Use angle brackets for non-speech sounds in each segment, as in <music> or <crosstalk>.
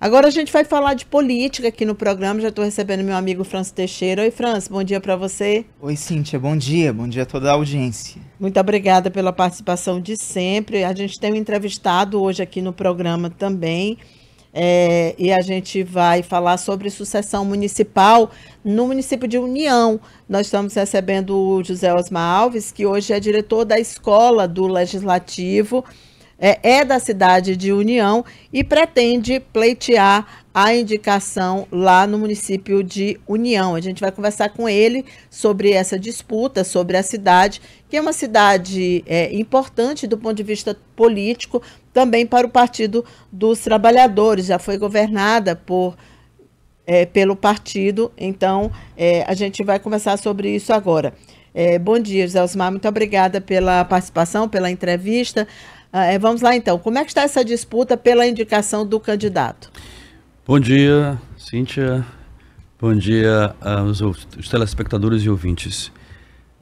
Agora a gente vai falar de política aqui no programa. Já estou recebendo meu amigo Franço Teixeira. Oi, Franço, bom dia para você. Oi, Cíntia, bom dia. Bom dia a toda a audiência. Muito obrigada pela participação de sempre. A gente tem um entrevistado hoje aqui no programa também. É, e a gente vai falar sobre sucessão municipal no município de União. Nós estamos recebendo o José Osmar Alves, que hoje é diretor da escola do Legislativo é, é da cidade de União e pretende pleitear a indicação lá no município de União. A gente vai conversar com ele sobre essa disputa, sobre a cidade, que é uma cidade é, importante do ponto de vista político, também para o Partido dos Trabalhadores. Já foi governada por é, pelo partido, então é, a gente vai conversar sobre isso agora. É, bom dia, José Osmar. Muito obrigada pela participação, pela entrevista. Uh, vamos lá então. Como é que está essa disputa pela indicação do candidato? Bom dia, Cíntia. Bom dia aos, ah, telespectadores e ouvintes.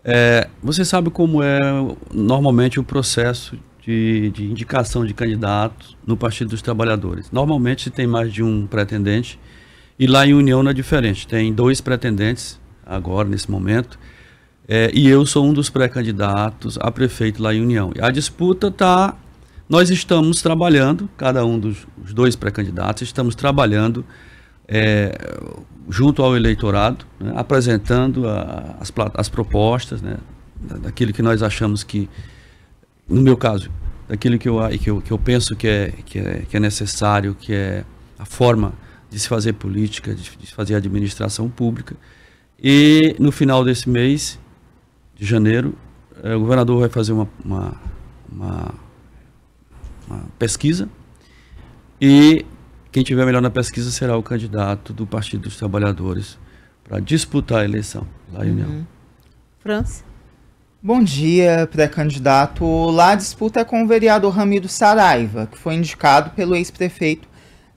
É, você sabe como é normalmente o processo de, de indicação de candidato no Partido dos Trabalhadores. Normalmente se tem mais de um pretendente e lá em União não é diferente. Tem dois pretendentes agora, nesse momento. É, e eu sou um dos pré-candidatos a prefeito lá em União. A disputa está. Nós estamos trabalhando, cada um dos dois pré-candidatos, estamos trabalhando é, junto ao eleitorado, né, apresentando a, as, as, propostas, né, daquilo que nós achamos que, no meu caso, daquilo que eu, que eu, que eu penso que é, que, é, que é necessário, que é a forma de se fazer política, de se fazer administração pública. E no final desse mês de janeiro, eh, o governador vai fazer uma, uma, uma, uma pesquisa e quem tiver melhor na pesquisa será o candidato do Partido dos Trabalhadores para disputar a eleição lá em União. Uhum. França. Bom dia, pré-candidato. Lá a disputa é com o vereador Ramiro Saraiva, que foi indicado pelo ex-prefeito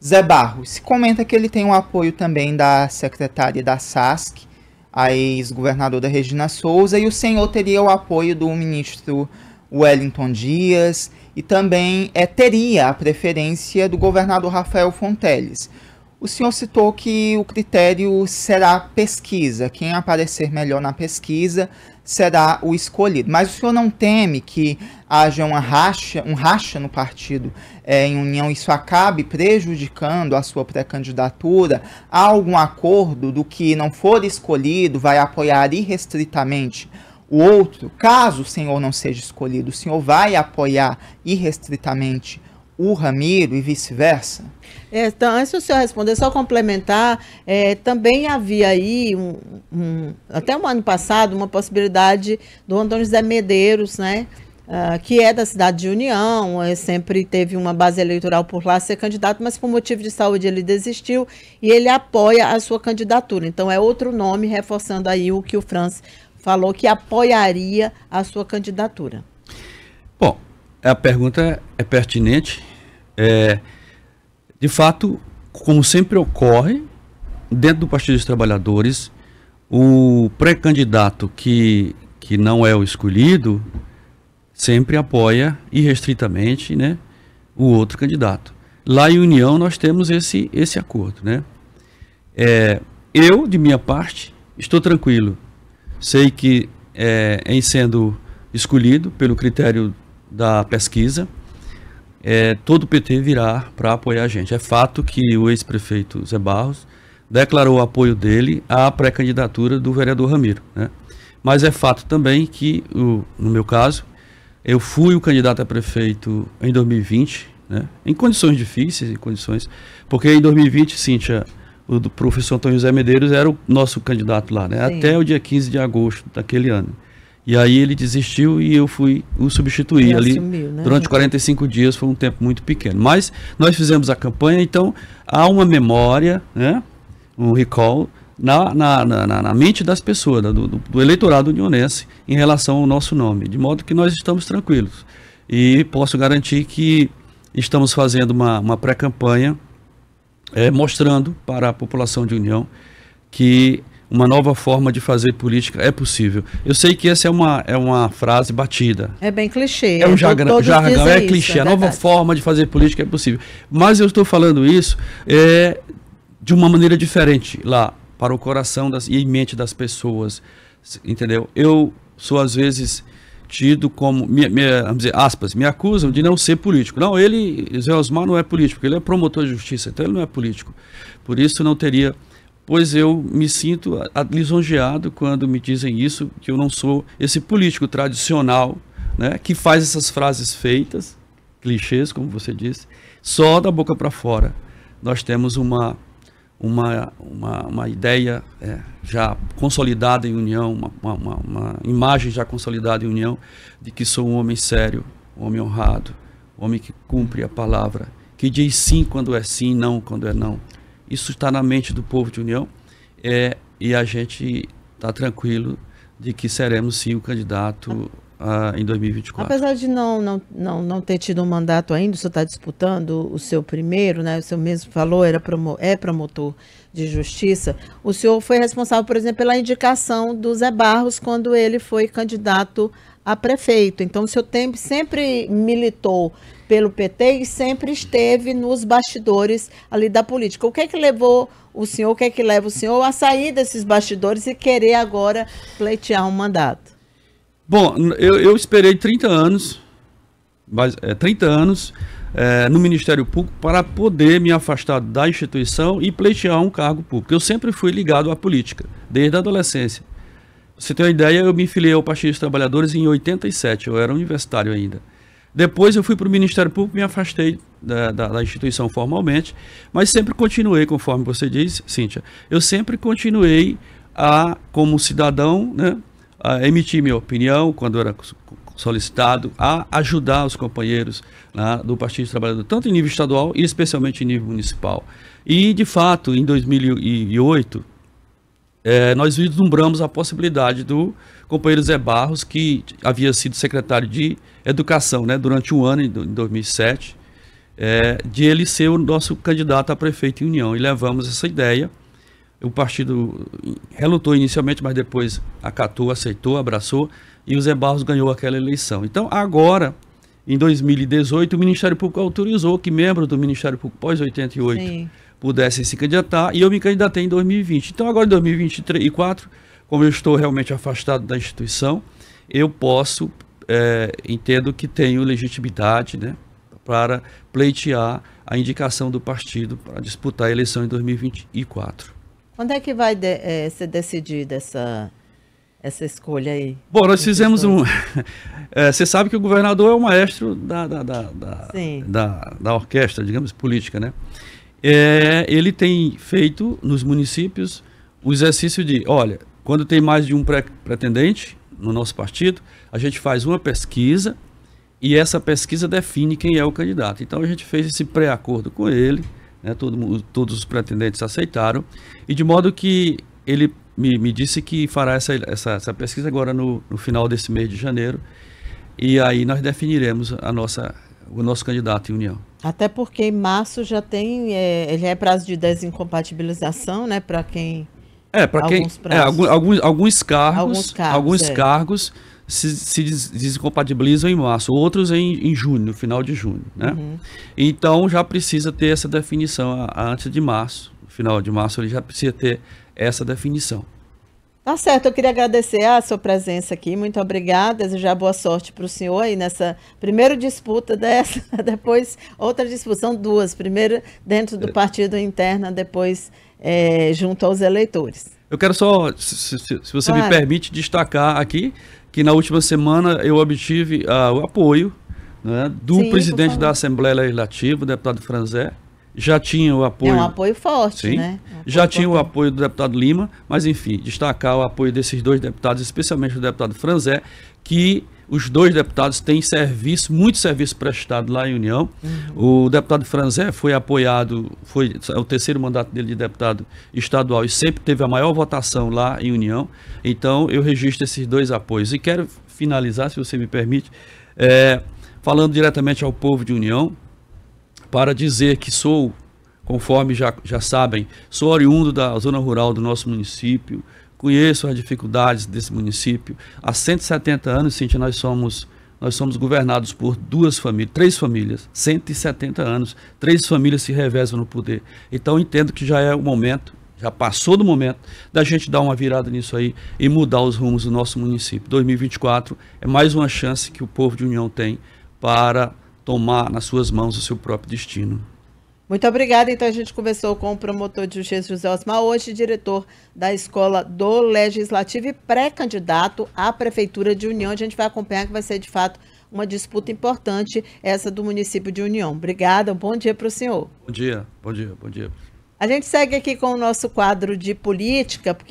Zé Barros. Se comenta que ele tem o um apoio também da secretária da SASC, a ex-governadora Regina Souza, e o senhor teria o apoio do ministro Wellington Dias e também é, teria a preferência do governador Rafael Fonteles. O senhor citou que o critério será pesquisa, quem aparecer melhor na pesquisa será o escolhido. Mas o senhor não teme que haja uma racha, um racha no partido é, em união, isso acabe prejudicando a sua pré-candidatura? Há algum acordo do que não for escolhido vai apoiar irrestritamente o outro? Caso o senhor não seja escolhido, o senhor vai apoiar irrestritamente o Ramiro e vice-versa? Então, antes do senhor responder, só complementar, é, também havia aí, um, um, até o um ano passado, uma possibilidade do Antônio Zé Medeiros, né? Uh, que é da cidade de União, é, sempre teve uma base eleitoral por lá ser candidato, mas por motivo de saúde ele desistiu e ele apoia a sua candidatura. Então é outro nome, reforçando aí o que o Franz falou, que apoiaria a sua candidatura. Bom, a pergunta é pertinente é, de fato, como sempre ocorre, dentro do Partido dos Trabalhadores, o pré-candidato que, que não é o escolhido sempre apoia irrestritamente né, o outro candidato. Lá em União nós temos esse, esse acordo. Né? É, eu, de minha parte, estou tranquilo. Sei que é, em sendo escolhido pelo critério da pesquisa, é, todo o PT virá para apoiar a gente. É fato que o ex-prefeito Zé Barros declarou o apoio dele à pré-candidatura do vereador Ramiro. Né? Mas é fato também que, o, no meu caso, eu fui o candidato a prefeito em 2020, né? em condições difíceis, em condições. Porque em 2020, Cíntia, o professor Antônio José Medeiros era o nosso candidato lá, né? até o dia 15 de agosto daquele ano. E aí ele desistiu e eu fui o substituir ali. Assumiu, né? Durante 45 dias foi um tempo muito pequeno. Mas nós fizemos a campanha, então há uma memória, né? um recall na, na, na, na mente das pessoas, do, do, do eleitorado unionense, em relação ao nosso nome. De modo que nós estamos tranquilos. E posso garantir que estamos fazendo uma, uma pré-campanha é, mostrando para a população de União que uma nova forma de fazer política é possível. Eu sei que essa é uma, é uma frase batida. É bem clichê. É um é, jargão, jargão é isso, clichê. É a nova forma de fazer política é possível. Mas eu estou falando isso é, de uma maneira diferente lá, para o coração das, e mente das pessoas. Entendeu? Eu sou, às vezes, tido como, me, me, dizer, aspas, me acusam de não ser político. Não, ele, Zé Osmar, não é político. Ele é promotor de justiça, então ele não é político. Por isso, não teria pois eu me sinto lisonjeado quando me dizem isso, que eu não sou esse político tradicional, né, que faz essas frases feitas, clichês, como você disse, só da boca para fora. Nós temos uma, uma, uma, uma ideia é, já consolidada em união, uma, uma, uma imagem já consolidada em união, de que sou um homem sério, um homem honrado, um homem que cumpre a palavra, que diz sim quando é sim, não quando é não isso está na mente do povo de União é, e a gente está tranquilo de que seremos sim o candidato a, em 2024. Apesar de não, não, não, não ter tido um mandato ainda, o senhor está disputando o seu primeiro, né? o senhor mesmo falou, era promo, é promotor de justiça. O senhor foi responsável, por exemplo, pela indicação do Zé Barros quando ele foi candidato a prefeito. Então, o senhor tem, sempre militou pelo PT e sempre esteve nos bastidores ali da política. O que é que levou o senhor, o que é que leva o senhor a sair desses bastidores e querer agora pleitear um mandato? Bom, eu, eu esperei 30 anos, mas, 30 é, anos é, no Ministério Público para poder me afastar da instituição e pleitear um cargo público. Eu sempre fui ligado à política, desde a adolescência. você tem uma ideia, eu me filiei ao Partido dos Trabalhadores em 87, eu era universitário ainda. Depois eu fui para o Ministério Público, me afastei da, da, da, instituição formalmente, mas sempre continuei, conforme você diz, Cíntia, eu sempre continuei a, como cidadão, né, a emitir minha opinião quando era solicitado, a ajudar os companheiros né, do Partido dos tanto em nível estadual e especialmente em nível municipal. E, de fato, em 2008, é, nós vislumbramos a possibilidade do companheiro Zé Barros, que havia sido secretário de Educação né, durante um ano, em 2007, é, de ele ser o nosso candidato a prefeito em União. E levamos essa ideia. O partido relutou inicialmente, mas depois acatou, aceitou, abraçou, e o Zé Barros ganhou aquela eleição. Então, agora, em 2018, o Ministério Público autorizou que membros do Ministério Público pós-88 pudessem se candidatar e eu me candidatei em 2020. Então, agora em 2024, como eu estou realmente afastado da instituição, eu posso, é, entendo que tenho legitimidade né, para pleitear a indicação do partido para disputar a eleição em 2024. Quando é que vai de, é, ser decidida essa, essa escolha aí? Bom, nós fizemos um. <laughs> é, você sabe que o governador é o maestro da, da, da, da, da, da orquestra, digamos, política, né? é, ele tem feito nos municípios o exercício de, olha, quando tem mais de um pretendente no nosso partido, a gente faz uma pesquisa e essa pesquisa define quem é o candidato. Então a gente fez esse pré-acordo com ele, né, todo, todos os pretendentes aceitaram, e de modo que ele me, me disse que fará essa, essa, essa pesquisa agora no, no final desse mês de janeiro, e aí nós definiremos a nossa o nosso candidato em união. Até porque em março já tem, é, já é prazo de desincompatibilização, né, para quem... É, para quem... É, alguns, alguns cargos, alguns cargos, alguns é. cargos se, se desincompatibilizam em março, outros em, em junho, no final de junho, né? Uhum. Então já precisa ter essa definição antes de março, final de março ele já precisa ter essa definição. Tá certo, eu queria agradecer a sua presença aqui, muito obrigada, desejar boa sorte para o senhor aí nessa primeira disputa dessa, <laughs> depois outra disputa, são duas, primeiro dentro do é. partido interno, depois é, junto aos eleitores. Eu quero só, se, se, se você claro. me permite, destacar aqui que na última semana eu obtive uh, o apoio né, do Sim, presidente da Assembleia Legislativa, o deputado Franzé, já tinha o apoio. É um apoio forte, sim, né? Um apoio já tinha forte. o apoio do deputado Lima, mas enfim, destacar o apoio desses dois deputados, especialmente do deputado Franzé, que os dois deputados têm serviço, muito serviço prestado lá em União. Uhum. O deputado Franzé foi apoiado, foi é o terceiro mandato dele de deputado estadual e sempre teve a maior votação lá em União. Então, eu registro esses dois apoios. E quero finalizar, se você me permite, é, falando diretamente ao povo de União, para dizer que sou, conforme já, já sabem, sou oriundo da zona rural do nosso município, conheço as dificuldades desse município. Há 170 anos, Cintia, nós somos nós somos governados por duas famílias, três famílias, 170 anos, três famílias se revezam no poder. Então entendo que já é o momento, já passou do momento da gente dar uma virada nisso aí e mudar os rumos do nosso município. 2024 é mais uma chance que o povo de União tem para tomar nas suas mãos o seu próprio destino. Muito obrigada. Então, a gente conversou com o promotor de justiça José Osmar, hoje diretor da Escola do Legislativo e pré-candidato à Prefeitura de União. A gente vai acompanhar que vai ser, de fato, uma disputa importante, essa do município de União. Obrigada. Um bom dia para o senhor. Bom dia, bom dia, bom dia. A gente segue aqui com o nosso quadro de política, porque.